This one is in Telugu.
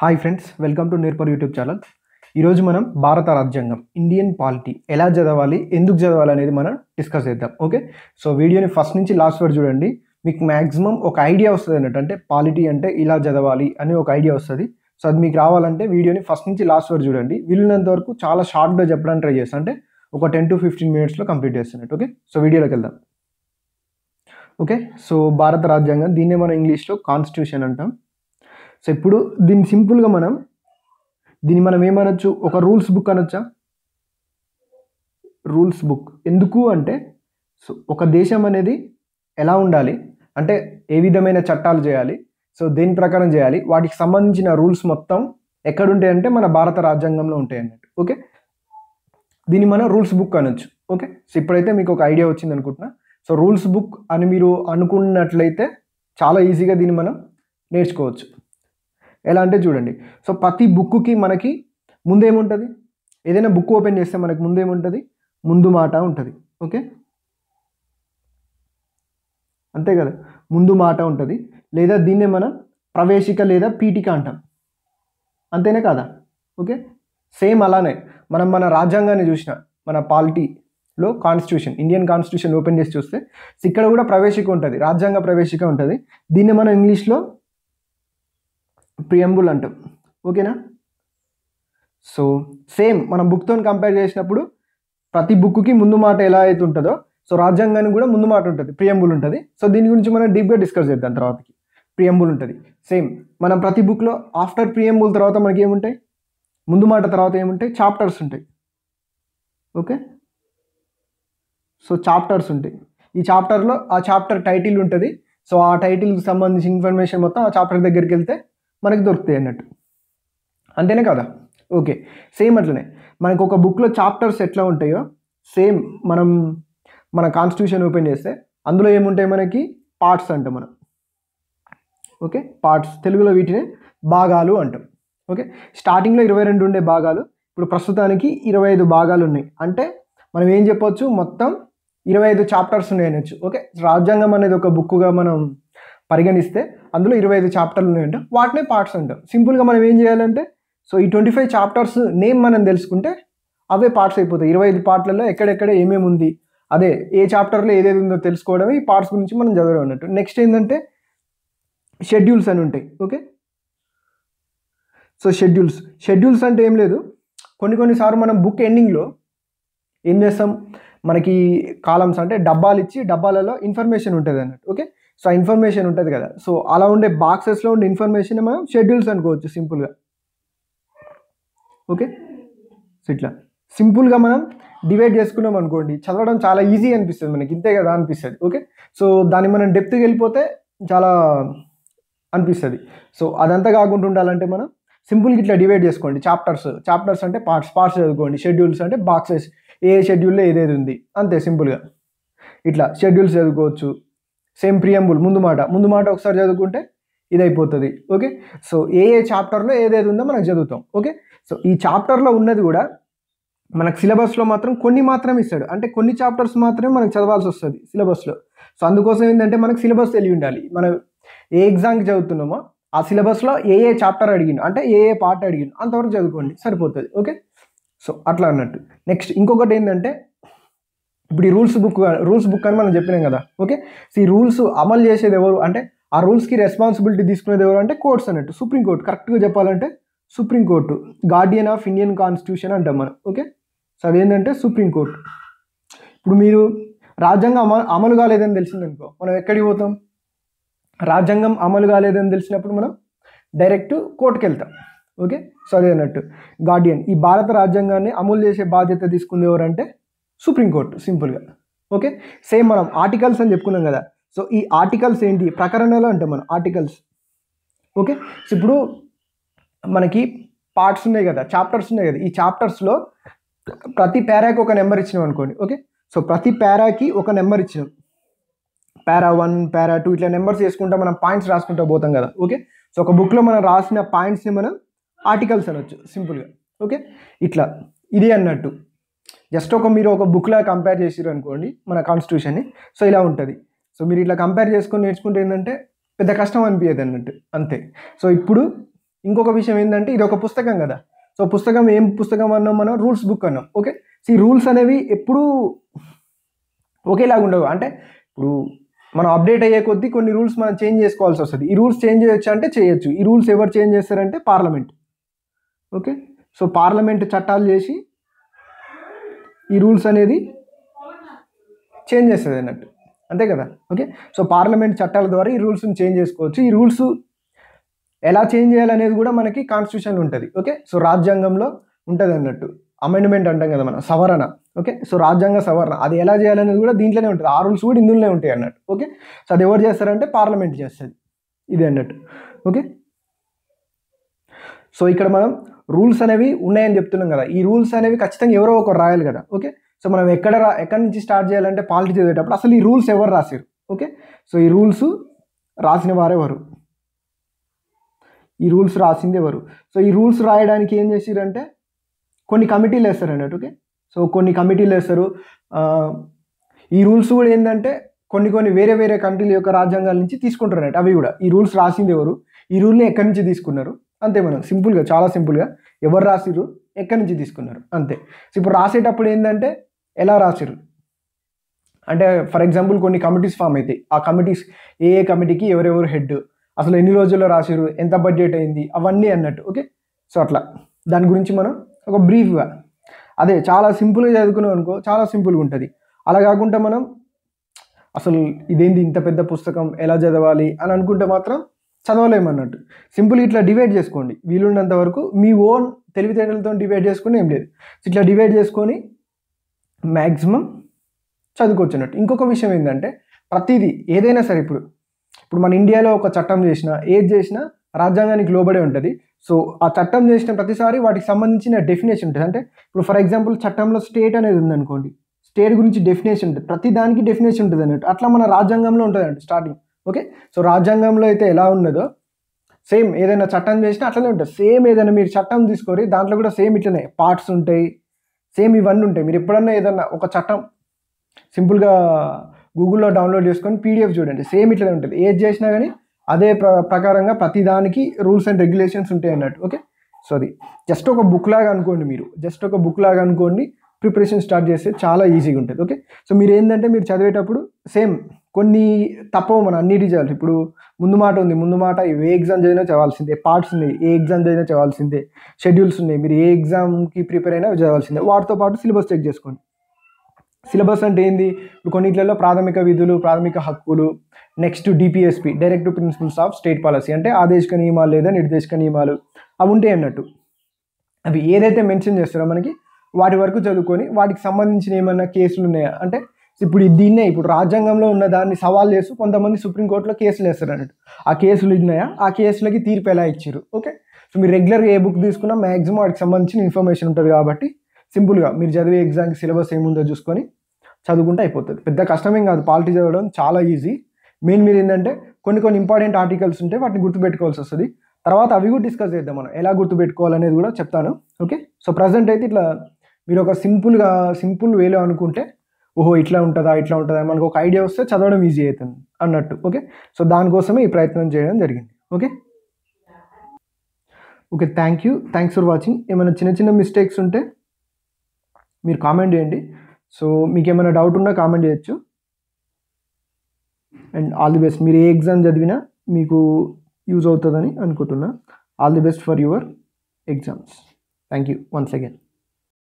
హాయ్ ఫ్రెండ్స్ వెల్కమ్ టు నేర్పర్ యూట్యూబ్ ఛానల్ ఈరోజు మనం భారత రాజ్యాంగం ఇండియన్ పాలిటీ ఎలా చదవాలి ఎందుకు చదవాలి అనేది మనం డిస్కస్ చేద్దాం ఓకే సో వీడియోని ఫస్ట్ నుంచి లాస్ట్ వరకు చూడండి మీకు మ్యాక్సిమం ఒక ఐడియా వస్తుంది అన్నట్టు అంటే పాలిటీ అంటే ఇలా చదవాలి అని ఒక ఐడియా వస్తుంది సో అది మీకు రావాలంటే వీడియోని ఫస్ట్ నుంచి లాస్ట్ వరకు చూడండి వీలున్నంత వరకు చాలా షార్ట్గా చెప్పడానికి ట్రై చేస్తాను అంటే ఒక టెన్ టు ఫిఫ్టీన్ మినిట్స్లో కంప్లీట్ చేస్తున్నట్టు ఓకే సో వీడియోలోకి వెళ్దాం ఓకే సో భారత రాజ్యాంగం దీన్నే మనం ఇంగ్లీష్లో కాన్స్టిట్యూషన్ అంటాం సో ఇప్పుడు దీన్ని సింపుల్గా మనం దీన్ని మనం ఏమనొచ్చు ఒక రూల్స్ బుక్ అనొచ్చా రూల్స్ బుక్ ఎందుకు అంటే సో ఒక దేశం అనేది ఎలా ఉండాలి అంటే ఏ విధమైన చట్టాలు చేయాలి సో దేని ప్రకారం చేయాలి వాటికి సంబంధించిన రూల్స్ మొత్తం ఎక్కడుంటాయంటే మన భారత రాజ్యాంగంలో ఉంటాయి అన్నట్టు ఓకే దీన్ని మనం రూల్స్ బుక్ అనొచ్చు ఓకే సో ఇప్పుడైతే మీకు ఒక ఐడియా వచ్చింది అనుకుంటున్నా సో రూల్స్ బుక్ అని మీరు అనుకున్నట్లయితే చాలా ఈజీగా దీన్ని మనం నేర్చుకోవచ్చు ఎలా అంటే చూడండి సో ప్రతి బుక్కి మనకి ముందేముంటుంది ఏదైనా బుక్ ఓపెన్ చేస్తే మనకి ముందేముంటుంది ముందు మాట ఉంటుంది ఓకే అంతే కదా ముందు మాట ఉంటుంది లేదా దీన్నే మనం ప్రవేశిక లేదా పీఠిక అంటాం అంతేనే కాదా ఓకే సేమ్ అలానే మనం మన రాజ్యాంగాన్ని చూసిన మన పాలిటీలో కాన్స్టిట్యూషన్ ఇండియన్ కాన్స్టిట్యూషన్ ఓపెన్ చేసి చూస్తే ఇక్కడ కూడా ప్రవేశిక ఉంటుంది రాజ్యాంగ ప్రవేశిక ఉంటుంది దీన్ని మనం ఇంగ్లీష్లో ప్రియంబుల్ అంటాం ఓకేనా సో సేమ్ మనం బుక్తో కంపేర్ చేసినప్పుడు ప్రతి బుక్కి ముందు మాట ఎలా అయితే ఉంటుందో సో రాజ్యాంగానికి కూడా ముందు మాట ఉంటుంది ప్రియంబుల్ ఉంటుంది సో దీని గురించి మనం డీప్గా డిస్కస్ చేద్దాం తర్వాతకి ప్రియంబుల్ ఉంటుంది సేమ్ మనం ప్రతి బుక్లో ఆఫ్టర్ ప్రియంబుల్ తర్వాత మనకి ఏముంటాయి ముందు మాట తర్వాత ఏముంటాయి చాప్టర్స్ ఉంటాయి ఓకే సో చాప్టర్స్ ఉంటాయి ఈ చాప్టర్లో ఆ చాప్టర్ టైటిల్ ఉంటుంది సో ఆ టైటిల్కి సంబంధించిన ఇన్ఫర్మేషన్ మొత్తం ఆ చాప్టర్ దగ్గరికి వెళ్తే మనకి దొరుకుతాయి అన్నట్టు అంతేనే కదా ఓకే సేమ్ అట్లనే మనకు ఒక బుక్లో చాప్టర్స్ ఎట్లా ఉంటాయో సేమ్ మనం మన కాన్స్టిట్యూషన్ ఓపెన్ చేస్తే అందులో ఏముంటాయి మనకి పార్ట్స్ అంటాం మనం ఓకే పార్ట్స్ తెలుగులో వీటిని భాగాలు అంటాం ఓకే స్టార్టింగ్లో ఇరవై రెండు ఉండే భాగాలు ఇప్పుడు ప్రస్తుతానికి ఇరవై ఐదు భాగాలు ఉన్నాయి అంటే మనం ఏం చెప్పొచ్చు మొత్తం ఇరవై ఐదు చాప్టర్స్ ఉన్నాయి అనొచ్చు ఓకే రాజ్యాంగం అనేది ఒక బుక్గా మనం పరిగణిస్తే అందులో ఇరవై ఐదు చాప్టర్లు ఉన్నాయంటే వాటినే పార్ట్స్ అంటాం సింపుల్గా మనం ఏం చేయాలంటే సో ఈ ట్వంటీ ఫైవ్ చాప్టర్స్ నేమ్ మనం తెలుసుకుంటే అవే పార్ట్స్ అయిపోతాయి ఇరవై ఐదు పార్ట్లలో ఎక్కడెక్కడ ఏమేమి ఉంది అదే ఏ చాప్టర్లో ఏదేది ఉందో తెలుసుకోవడం ఈ పార్ట్స్ గురించి మనం చదవడం అన్నట్టు నెక్స్ట్ ఏంటంటే షెడ్యూల్స్ అని ఉంటాయి ఓకే సో షెడ్యూల్స్ షెడ్యూల్స్ అంటే ఏం లేదు కొన్ని కొన్నిసార్లు మనం బుక్ ఎండింగ్లో ఏం చేస్తాం మనకి కాలమ్స్ అంటే డబ్బాలు ఇచ్చి డబ్బాలలో ఇన్ఫర్మేషన్ ఉంటుంది అన్నట్టు ఓకే సో ఇన్ఫర్మేషన్ ఉంటుంది కదా సో అలా ఉండే బాక్సెస్లో ఉండే ఇన్ఫర్మేషన్ మనం షెడ్యూల్స్ అనుకోవచ్చు సింపుల్గా ఓకే సో ఇట్లా సింపుల్గా మనం డివైడ్ చేసుకున్నాం అనుకోండి చదవడం చాలా ఈజీ అనిపిస్తుంది మనకి ఇంతే కదా అనిపిస్తుంది ఓకే సో దాన్ని మనం డెప్త్కి వెళ్ళిపోతే చాలా అనిపిస్తుంది సో అదంతా కాకుండా ఉండాలంటే మనం సింపుల్గా ఇట్లా డివైడ్ చేసుకోండి చాప్టర్స్ చాప్టర్స్ అంటే పార్ట్స్ పార్ట్స్ చదువుకోండి షెడ్యూల్స్ అంటే బాక్సెస్ ఏ షెడ్యూల్లో ఏదేది ఉంది అంతే సింపుల్గా ఇట్లా షెడ్యూల్స్ చదువుకోవచ్చు సేమ్ ప్రియంబుల్ ముందు మాట ముందు మాట ఒకసారి చదువుకుంటే ఇది అయిపోతుంది ఓకే సో ఏ ఏ చాప్టర్లో ఏదేది ఉందో మనకు చదువుతాం ఓకే సో ఈ చాప్టర్లో ఉన్నది కూడా మనకు సిలబస్లో మాత్రం కొన్ని మాత్రమే ఇస్తాడు అంటే కొన్ని చాప్టర్స్ మాత్రమే మనకు చదవాల్సి వస్తుంది సిలబస్లో సో అందుకోసం ఏంటంటే మనకు సిలబస్ తెలియ ఉండాలి మనం ఏ ఎగ్జామ్కి చదువుతున్నామో ఆ సిలబస్లో ఏ ఏ చాప్టర్ అడిగిండు అంటే ఏ ఏ పార్ట్ అడిగిండు అంతవరకు చదువుకోండి సరిపోతుంది ఓకే సో అట్లా అన్నట్టు నెక్స్ట్ ఇంకొకటి ఏంటంటే ఇప్పుడు ఈ రూల్స్ బుక్ రూల్స్ బుక్ అని మనం చెప్పినాం కదా ఓకే సో ఈ రూల్స్ అమలు చేసేది ఎవరు అంటే ఆ రూల్స్కి రెస్పాన్సిబిలిటీ తీసుకునేది ఎవరు అంటే కోర్ట్స్ అన్నట్టు సుప్రీంకోర్టు కరెక్ట్గా చెప్పాలంటే supreme court guardian of Indian constitution అంటాం మనం ఓకే సో అదేంటంటే సుప్రీంకోర్టు ఇప్పుడు మీరు రాజ్యాంగం అమ అమలు కాలేదని తెలిసిందనుకో మనం ఎక్కడికి పోతాం రాజ్యాంగం అమలు కాలేదని తెలిసినప్పుడు మనం డైరెక్ట్ కోర్టుకి వెళ్తాం ఓకే సో అదే అన్నట్టు గార్డియన్ ఈ భారత రాజ్యాంగాన్ని అమలు చేసే బాధ్యత తీసుకుంది ఎవరంటే సుప్రీంకోర్టు సింపుల్గా ఓకే సేమ్ మనం ఆర్టికల్స్ అని చెప్పుకున్నాం కదా సో ఈ ఆర్టికల్స్ ఏంటి ప్రకరణలు అంటే మనం ఆర్టికల్స్ ఓకే సో ఇప్పుడు మనకి పార్ట్స్ ఉన్నాయి కదా చాప్టర్స్ ఉన్నాయి కదా ఈ చాప్టర్స్లో ప్రతి పేరాకి ఒక నెంబర్ ఇచ్చినాం అనుకోండి ఓకే సో ప్రతి పేరాకి ఒక నెంబర్ ఇచ్చినాం పారా వన్ పారా టూ ఇట్లా నెంబర్స్ వేసుకుంటా మనం పాయింట్స్ రాసుకుంటా పోతాం కదా ఓకే సో ఒక బుక్లో మనం రాసిన పాయింట్స్ని మనం ఆర్టికల్స్ అనొచ్చు సింపుల్గా ఓకే ఇట్లా ఇది అన్నట్టు జస్ట్ ఒక మీరు ఒక బుక్లా కంపేర్ చేసారు అనుకోండి మన కాన్స్టిట్యూషన్ని సో ఇలా ఉంటుంది సో మీరు ఇట్లా కంపేర్ చేసుకొని నేర్చుకుంటే ఏంటంటే పెద్ద కష్టం అనిపించేది అన్నట్టు అంతే సో ఇప్పుడు ఇంకొక విషయం ఏంటంటే ఇది ఒక పుస్తకం కదా సో పుస్తకం ఏం పుస్తకం అన్నాం మనం రూల్స్ బుక్ అన్నాం ఓకే సో ఈ రూల్స్ అనేవి ఎప్పుడూ ఒకేలాగా ఉండవు అంటే ఇప్పుడు మనం అప్డేట్ అయ్యే కొద్దీ కొన్ని రూల్స్ మనం చేంజ్ చేసుకోవాల్సి వస్తుంది ఈ రూల్స్ చేంజ్ చేయొచ్చు అంటే చేయొచ్చు ఈ రూల్స్ ఎవరు చేంజ్ చేస్తారంటే పార్లమెంట్ ఓకే సో పార్లమెంట్ చట్టాలు చేసి ఈ రూల్స్ అనేది చేంజ్ చేస్తుంది అన్నట్టు అంతే కదా ఓకే సో పార్లమెంట్ చట్టాల ద్వారా ఈ రూల్స్ని చేంజ్ చేసుకోవచ్చు ఈ రూల్స్ ఎలా చేంజ్ చేయాలనేది కూడా మనకి కాన్స్టిట్యూషన్ ఉంటుంది ఓకే సో రాజ్యాంగంలో ఉంటుంది అన్నట్టు అమెండ్మెంట్ అంటాం కదా మనం సవరణ ఓకే సో రాజ్యాంగ సవరణ అది ఎలా చేయాలనేది కూడా దీంట్లోనే ఉంటుంది ఆ రూల్స్ కూడా ఇందులోనే ఉంటాయి అన్నట్టు ఓకే సో అది ఎవరు చేస్తారంటే పార్లమెంట్ చేస్తుంది ఇది అన్నట్టు ఓకే సో ఇక్కడ మనం రూల్స్ అనేవి ఉన్నాయని చెప్తున్నాం కదా ఈ రూల్స్ అనేవి ఖచ్చితంగా ఎవరో ఒకరు రాయాలి కదా ఓకే సో మనం ఎక్కడ రా ఎక్కడి నుంచి స్టార్ట్ చేయాలంటే పాలిటిక్స్ చదివేటప్పుడు అసలు ఈ రూల్స్ ఎవరు రాశారు ఓకే సో ఈ రూల్స్ రాసిన వారెవరు ఈ రూల్స్ రాసింది ఎవరు సో ఈ రూల్స్ రాయడానికి ఏం అంటే కొన్ని కమిటీలు వేస్తారు అన్నట్టు ఓకే సో కొన్ని కమిటీలు వేస్తారు ఈ రూల్స్ కూడా ఏంటంటే కొన్ని కొన్ని వేరే వేరే కంట్రీల యొక్క రాజ్యాంగాల నుంచి అన్నట్టు అవి కూడా ఈ రూల్స్ రాసింది ఎవరు ఈ రూల్ని ఎక్కడి నుంచి తీసుకున్నారు అంతే మేడం సింపుల్గా చాలా సింపుల్గా ఎవరు రాసిరు ఎక్కడి నుంచి తీసుకున్నారు అంతే సో ఇప్పుడు రాసేటప్పుడు ఏంటంటే ఎలా రాసిరు అంటే ఫర్ ఎగ్జాంపుల్ కొన్ని కమిటీస్ ఫామ్ అవుతాయి ఆ కమిటీస్ ఏ ఏ కమిటీకి ఎవరెవరు హెడ్ అసలు ఎన్ని రోజుల్లో రాసిరు ఎంత బడ్జెట్ అయింది అవన్నీ అన్నట్టు ఓకే సో అట్లా దాని గురించి మనం ఒక బ్రీఫ్గా అదే చాలా సింపుల్గా చదువుకున్నాం అనుకో చాలా సింపుల్గా ఉంటుంది అలా కాకుండా మనం అసలు ఇదేంటి ఇంత పెద్ద పుస్తకం ఎలా చదవాలి అని అనుకుంటే మాత్రం చదవలేమన్నట్టు సింపుల్ ఇట్లా డివైడ్ చేసుకోండి వీలున్నంత వరకు మీ ఓన్ తెలివితేటలతో డివైడ్ చేసుకుని ఏం లేదు ఇట్లా డివైడ్ చేసుకొని మ్యాక్సిమం అన్నట్టు ఇంకొక విషయం ఏంటంటే ప్రతిదీ ఏదైనా సరే ఇప్పుడు ఇప్పుడు మన ఇండియాలో ఒక చట్టం చేసినా ఏది చేసినా రాజ్యాంగానికి లోబడే ఉంటుంది సో ఆ చట్టం చేసిన ప్రతిసారి వాటికి సంబంధించిన డెఫినేషన్ ఉంటుంది అంటే ఇప్పుడు ఫర్ ఎగ్జాంపుల్ చట్టంలో స్టేట్ అనేది ఉందనుకోండి స్టేట్ గురించి డెఫినేషన్ ఉంటుంది ప్రతి దానికి డెఫినేషన్ ఉంటుంది అన్నట్టు అట్లా మన రాజ్యాంగంలో ఉంటుంది అండి స్టార్టింగ్ ఓకే సో రాజ్యాంగంలో అయితే ఎలా ఉన్నదో సేమ్ ఏదైనా చట్టం చేసినా అట్లనే ఉంటుంది సేమ్ ఏదైనా మీరు చట్టం తీసుకొని దాంట్లో కూడా సేమ్ ఇట్లనే పార్ట్స్ ఉంటాయి సేమ్ ఇవన్నీ ఉంటాయి మీరు ఎప్పుడన్నా ఏదన్నా ఒక చట్టం సింపుల్గా గూగుల్లో డౌన్లోడ్ చేసుకొని పీడిఎఫ్ చూడండి సేమ్ ఇట్లనే ఉంటుంది ఏది చేసినా కానీ అదే ప్ర ప్రకారంగా ప్రతిదానికి రూల్స్ అండ్ రెగ్యులేషన్స్ ఉంటాయి అన్నట్టు ఓకే సో అది జస్ట్ ఒక బుక్ లాగా అనుకోండి మీరు జస్ట్ ఒక బుక్ లాగా అనుకోండి ప్రిపరేషన్ స్టార్ట్ చేస్తే చాలా ఈజీగా ఉంటుంది ఓకే సో మీరు ఏంటంటే మీరు చదివేటప్పుడు సేమ్ కొన్ని తప్పవు మనం అన్నిటి చేయాలి ఇప్పుడు ముందు మాట ఉంది ముందు మాట ఏ ఎగ్జామ్ చదివినా చదవాల్సిందే పార్ట్స్ ఉన్నాయి ఏ ఎగ్జామ్ చదివినా చదవాల్సిందే షెడ్యూల్స్ ఉన్నాయి మీరు ఏ ఎగ్జామ్కి ప్రిపేర్ అయినా చదవాల్సిందే వాటితో పాటు సిలబస్ చెక్ చేసుకోండి సిలబస్ అంటే ఏంది ఇప్పుడు కొన్నిట్లలో ప్రాథమిక విధులు ప్రాథమిక హక్కులు next DPSP direct principles of state policy అంటే ఆదేశిక నియమాలు లేదా నిర్దేశక నియమాలు అవి ఉంటాయి అన్నట్టు అవి ఏదైతే మెన్షన్ చేస్తారో మనకి వాటి వరకు చదువుకొని వాటికి సంబంధించిన ఏమైనా కేసులు ఉన్నాయా అంటే ఇప్పుడు దీన్నే ఇప్పుడు రాజ్యాంగంలో ఉన్న దాన్ని సవాల్ చేసి కొంతమంది సుప్రీంకోర్టులో కేసులు వేస్తారు అన్నట్టు ఆ కేసులు ఉన్నాయా ఆ కేసులకి తీర్పు ఎలా ఇచ్చారు ఓకే సో మీరు రెగ్యులర్గా ఏ బుక్ తీసుకున్నా మ్యాక్సిమం వాటికి సంబంధించిన ఇన్ఫర్మేషన్ ఉంటుంది కాబట్టి సింపుల్గా మీరు చదివే ఎగ్జామ్కి సిలబస్ ఏముందో చూసుకొని చదువుకుంటే అయిపోతుంది పెద్ద కష్టమేం కాదు పాలిటీ చదవడం చాలా ఈజీ మెయిన్ మీరు ఏంటంటే కొన్ని కొన్ని ఇంపార్టెంట్ ఆర్టికల్స్ ఉంటే వాటిని గుర్తుపెట్టుకోవాల్సి వస్తుంది తర్వాత అవి కూడా డిస్కస్ చేద్దాం మనం ఎలా గుర్తుపెట్టుకోవాలనేది కూడా చెప్తాను ఓకే సో ప్రజెంట్ అయితే ఇట్లా మీరు ఒక సింపుల్గా సింపుల్ వేలో అనుకుంటే ఓహో ఇట్లా ఉంటుందా ఇట్లా ఉంటుందా మనకు ఒక ఐడియా వస్తే చదవడం ఈజీ అవుతుంది అన్నట్టు ఓకే సో దానికోసమే ఈ ప్రయత్నం చేయడం జరిగింది okay okay thank you thanks for watching ఏమైనా చిన్న చిన్న మిస్టేక్స్ ఉంటే మీరు కామెంట్ చేయండి సో మీకు ఏమైనా డౌట్ ఉన్నా కామెంట్ చేయొచ్చు అండ్ ఆల్ ది బెస్ట్ మీరు ఏ ఎగ్జామ్ చదివినా మీకు యూజ్ అవుతుందని అనుకుంటున్నా all the best for your exams thank you once again